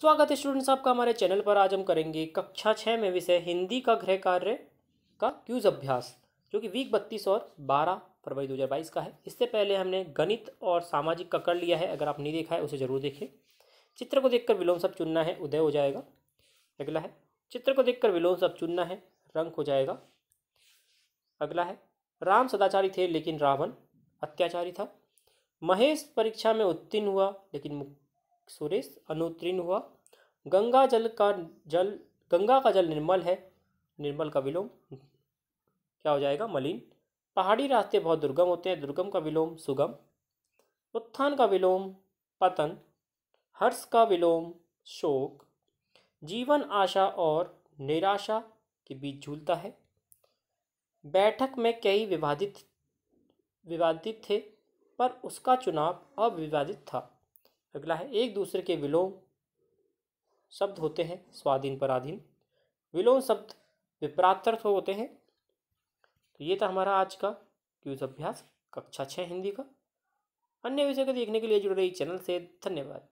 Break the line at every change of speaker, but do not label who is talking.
स्वागत है स्टूडेंट्स आपका हमारे चैनल पर आज हम करेंगे कक्षा छः में विषय हिंदी का गृह कार्य का क्यूज अभ्यास जो कि वीक बत्तीस और बारह फरवरी दो हज़ार बाईस का है इससे पहले हमने गणित और सामाजिक का कर लिया है अगर आप नहीं देखा है उसे ज़रूर देखें चित्र को देखकर विलोम सब चुनना है उदय हो जाएगा अगला है चित्र को देखकर विलोम सब चुनना है रंग हो जाएगा अगला है राम सदाचारी थे लेकिन रावण अत्याचारी था महेश परीक्षा में उत्तीर्ण हुआ लेकिन सुरेश अनुत्तीर्ण हुआ गंगा जल का जल गंगा का जल निर्मल है निर्मल का विलोम क्या हो जाएगा मलिन पहाड़ी रास्ते बहुत दुर्गम होते हैं दुर्गम का विलोम सुगम उत्थान का विलोम पतन हर्ष का विलोम शोक जीवन आशा और निराशा के बीच झूलता है बैठक में कई विवादित विवादित थे पर उसका चुनाव अविवादित था अगला है एक दूसरे के विलोम शब्द होते हैं स्वाधीन पराधीन विलोम शब्द विपरातर्थ होते हैं तो ये था हमारा आज का क्यूज अभ्यास कक्षा छः हिंदी का अन्य विषय को देखने के लिए जुड़ रही चैनल से धन्यवाद